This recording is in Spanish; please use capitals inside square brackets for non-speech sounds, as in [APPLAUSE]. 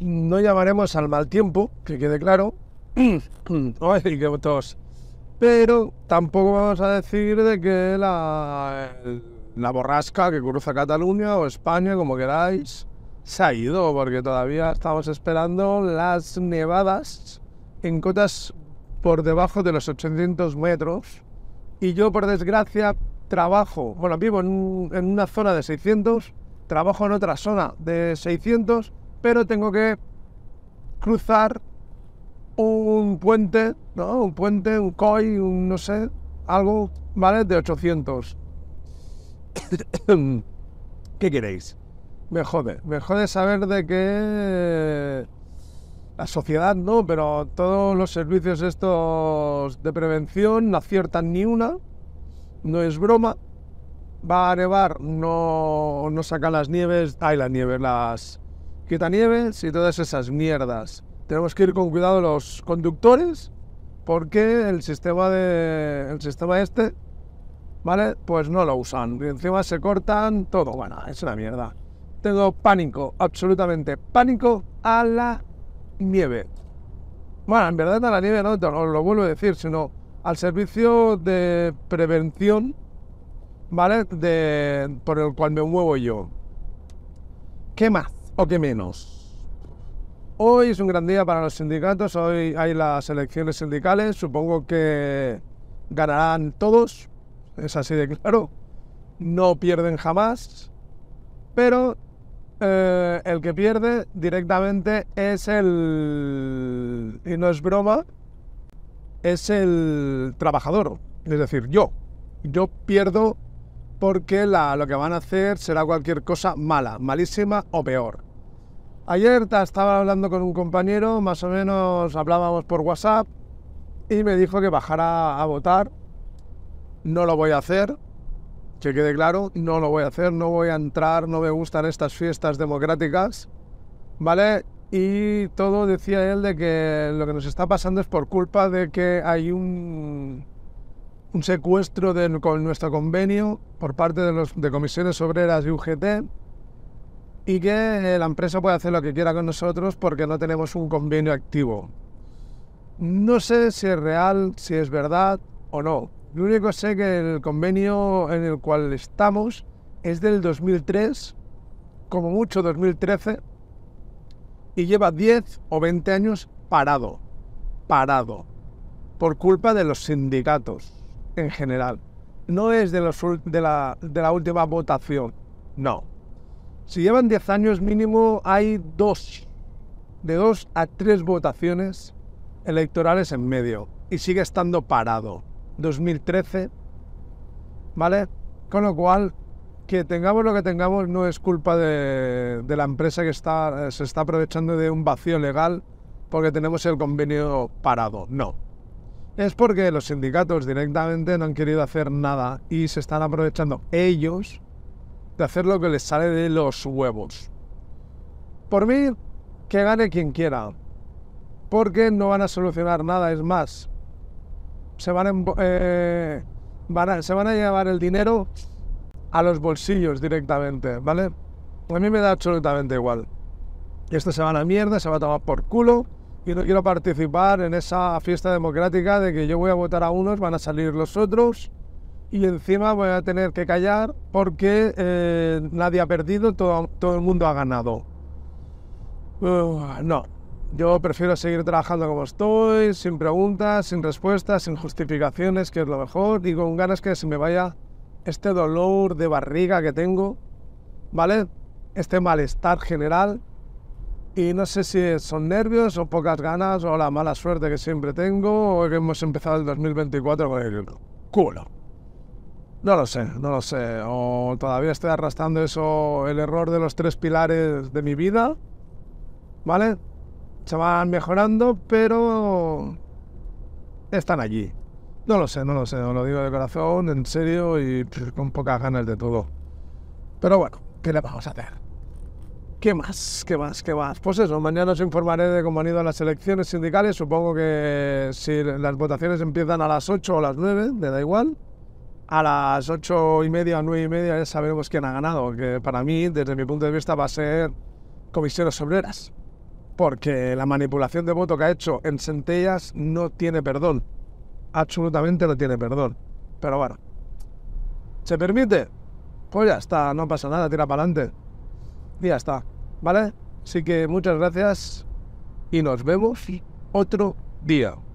no llamaremos al mal tiempo, que quede claro, Ay, [CLEARS THROAT] que tos, pero tampoco vamos a decir de que la, la borrasca que cruza Cataluña o España, como queráis, se ha ido, porque todavía estamos esperando las nevadas en cotas por debajo de los 800 metros. Y yo, por desgracia, trabajo, bueno, vivo en una zona de 600, trabajo en otra zona de 600 pero tengo que cruzar un puente, ¿no? Un puente, un COI, un no sé, algo, ¿vale? De 800. [COUGHS] ¿Qué queréis? Me jode, me jode saber de qué... la sociedad no, pero todos los servicios estos de prevención no aciertan ni una, no es broma, va a nevar, no, no sacan las nieves, hay las nieves, las, Quita nieves y todas esas mierdas. Tenemos que ir con cuidado los conductores porque el sistema, de, el sistema este, ¿vale? Pues no lo usan. Y encima se cortan todo. Bueno, es una mierda. Tengo pánico, absolutamente pánico a la nieve. Bueno, en verdad a la nieve no, lo, vuelvo a decir, sino al servicio de prevención, ¿vale? De, por el cual me muevo yo. ¿Qué más? o qué menos. Hoy es un gran día para los sindicatos, hoy hay las elecciones sindicales, supongo que ganarán todos, es así de claro, no pierden jamás, pero eh, el que pierde directamente es el, y no es broma, es el trabajador, es decir, yo. Yo pierdo porque lo que van a hacer será cualquier cosa mala, malísima o peor. Ayer estaba hablando con un compañero, más o menos hablábamos por WhatsApp y me dijo que bajara a votar. No lo voy a hacer, que quede claro, no lo voy a hacer, no voy a entrar, no me gustan estas fiestas democráticas, ¿vale? Y todo decía él de que lo que nos está pasando es por culpa de que hay un, secuestro de, con nuestro convenio por parte de, los, de comisiones obreras y UGT y que la empresa puede hacer lo que quiera con nosotros porque no tenemos un convenio activo. No sé si es real, si es verdad o no. Lo único que sé que el convenio en el cual estamos es del 2003, como mucho 2013, y lleva 10 o 20 años parado, parado, por culpa de los sindicatos en general. No es de, de, la, de la última votación, no si llevan 10 años mínimo hay dos, de dos a tres votaciones electorales en medio y sigue estando parado. 2013, ¿vale? Con lo cual, que tengamos lo que tengamos no es culpa de, de la empresa que está, se está aprovechando de un vacío legal porque tenemos el convenio parado. No. Es porque los sindicatos directamente no han querido hacer nada y se están aprovechando ellos de hacer lo que les sale de los huevos. Por mí, que gane quien quiera, porque no van a solucionar nada, es más, se van a, eh, se van a llevar el dinero a los bolsillos directamente, ¿vale? A mí me da absolutamente igual. Esto se va a mierda, se va a tomar por culo y no quiero participar en esa fiesta democrática de que yo voy a votar a unos, van a salir los otros y encima voy a tener que callar porque eh, nadie ha perdido, todo, el mundo ha ganado. no, yo prefiero seguir trabajando como estoy, sin preguntas, sin respuestas, sin justificaciones, que es lo mejor, y con ganas que se me vaya este dolor de barriga que tengo, ¿vale? Este malestar general. Y no sé si son nervios o pocas ganas o la mala suerte que siempre tengo o que hemos empezado el 2024 con el culo. No lo sé, no lo sé. O todavía estoy arrastrando eso, el error de los tres pilares de mi vida. ¿Vale? Se van mejorando, pero están allí. No lo sé, no lo sé, os lo digo de corazón, en serio y con pocas ganas de todo. Pero bueno, ¿qué le vamos a hacer? ¿Qué más? ¿Qué más? ¿Qué más? Pues eso, mañana os informaré de cómo han ido las elecciones sindicales. Supongo que si las votaciones empiezan a las 8 o a las 9, me da igual a las ocho y media nueve y media ya sabremos quién ha ganado, que para mí, desde mi punto de vista, va a ser Comisiones Obreras, porque la manipulación de voto que ha hecho en Centellas no tiene perdón, absolutamente no tiene perdón. Pero bueno, ¿se permite? Pues ya está, no pasa nada, tira para adelante. ya está, ¿vale? Así que muchas gracias y nos vemos otro día.